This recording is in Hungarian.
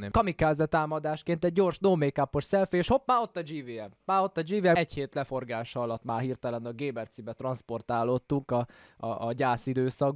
nem. Kamikáze támadásként egy gyors no make selfie, és hopp, már ott a GVM. Már ott a GVM. Egy hét leforgása alatt már hirtelen a Gébercibe transportálódtunk a, a, a gyász időszak.